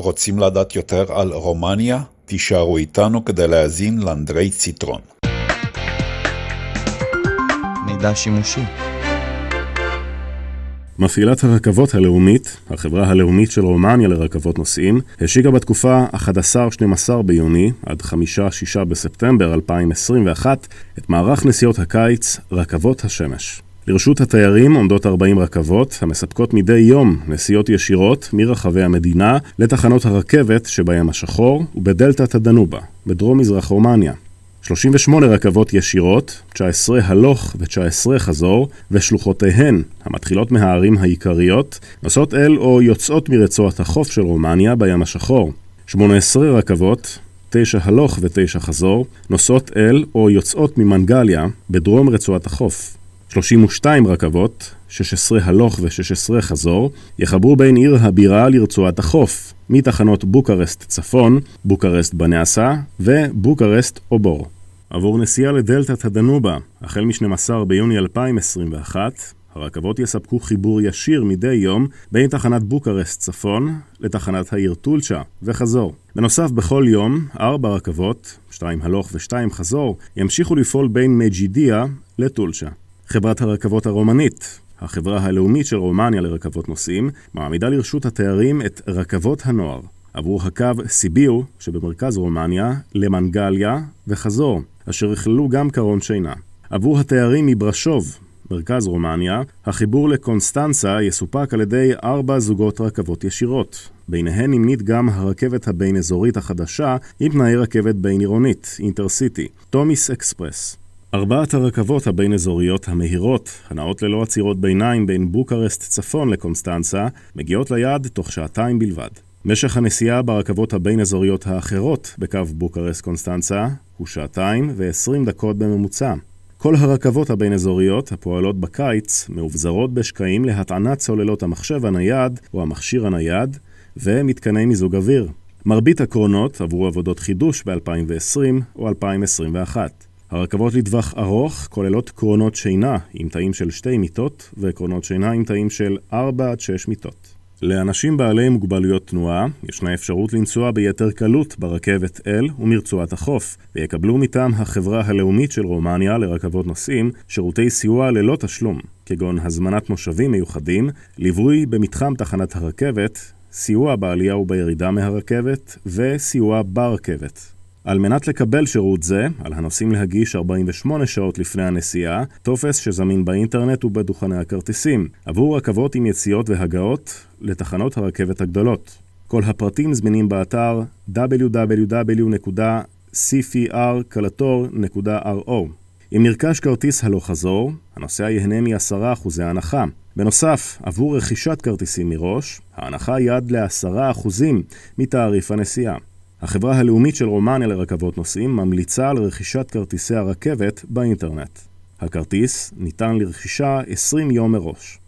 רוצים לדעת יותר על רומניה? תישארו איתנו כדי להאזין לאנדרי ציטרון. מידע שימושי מפעילת הרכבות הלאומית, החברה הלאומית של רומניה לרכבות נוסעים, השיקה בתקופה 11-12 ביוני עד 5-6 בספטמבר 2021 את מערך נסיעות הקיץ רכבות השמש. לרשות התיירים עומדות 40 רכבות, המספקות מדי יום נסיעות ישירות מרחבי המדינה לתחנות הרכבת שבים השחור ובדלתת הדנובה, בדרום-מזרח רומניה. 38 רכבות ישירות, 19 הלוך ו-19 חזור, ושלוחותיהן, המתחילות מהערים העיקריות, נוסעות אל או יוצאות מרצועת החוף של רומניה בים השחור. 18 רכבות, 9 הלוך ו-9 חזור, נוסעות אל או יוצאות ממנגליה בדרום רצועת החוף. 32 רכבות, 16 הלוך ו-16 חזור, יחברו בין עיר הבירה לרצועת החוף, מתחנות בוקרסט צפון, בוקרסט בנאסה ובוקרסט אובור. עבור נסיעה לדלתת הדנובה, החל מ-12 ביוני 2021, הרכבות יספקו חיבור ישיר מדי יום בין תחנת בוקרסט צפון לתחנת העיר טולצ'ה וחזור. בנוסף, בכל יום, ארבע רכבות, שתיים הלוך ושתיים חזור, ימשיכו לפעול בין מג'ידיה לטולצ'ה. חברת הרכבות הרומנית, החברה הלאומית של רומניה לרכבות נוסעים, מעמידה לרשות התיירים את רכבות הנוער, עבור הקו סיביו שבמרכז רומניה למנגליה וחזור, אשר יכללו גם קרון שינה. עבור התיירים מברשוב, מרכז רומניה, החיבור לקונסטנצה יסופק על ידי ארבע זוגות רכבות ישירות. ביניהן נמנית גם הרכבת הבין-אזורית החדשה עם תנאי רכבת בין-עירונית, אינטרסיטי, תומיס אקספרס. ארבעת הרכבות הבין-אזוריות המהירות, הנעות ללא עצירות ביניים בין בוקרשט צפון לקונסטנצה, מגיעות ליעד תוך שעתיים בלבד. משך הנסיעה ברכבות הבין-אזוריות האחרות בקו בוקרשט-קונסטנצה הוא שעתיים ו-20 דקות בממוצע. כל הרכבות הבין-אזוריות הפועלות בקיץ מאובזרות בשקעים להטענת סוללות המחשב הנייד או המכשיר הנייד ומתקני מיזוג אוויר. מרבית הקרונות עברו עבודות חידוש ב-2020 או 2021. הרכבות לטווח ארוך כוללות קרונות שינה עם תאים של שתי מיטות וקרונות שינה עם תאים של 4 6 מיטות. לאנשים בעלי מוגבלויות תנועה ישנה אפשרות לנסוע ביתר קלות ברכבת אל ומרצועת החוף, ויקבלו מטעם החברה הלאומית של רומניה לרכבות נוסעים שירותי סיוע ללא תשלום, כגון הזמנת מושבים מיוחדים, ליווי במתחם תחנת הרכבת, סיוע בעלייה ובירידה מהרכבת וסיוע ברכבת. על מנת לקבל שירות זה, על הנוסעים להגיש 48 שעות לפני הנסיעה, טופס שזמין באינטרנט ובדוכני הכרטיסים, עבור רכבות עם יציאות והגעות לתחנות הרכבת הגדולות. כל הפרטים זמינים באתר www.cfrcalator.ro אם נרכש כרטיס הלוך חזור, הנוסע ייהנה מ-10% הנחה. בנוסף, עבור רכישת כרטיסים מראש, ההנחה היא עד ל-10% מתעריף הנסיעה. החברה הלאומית של רומניה לרכבות נוסעים ממליצה על רכישת כרטיסי הרכבת באינטרנט. הכרטיס ניתן לרכישה 20 יום מראש.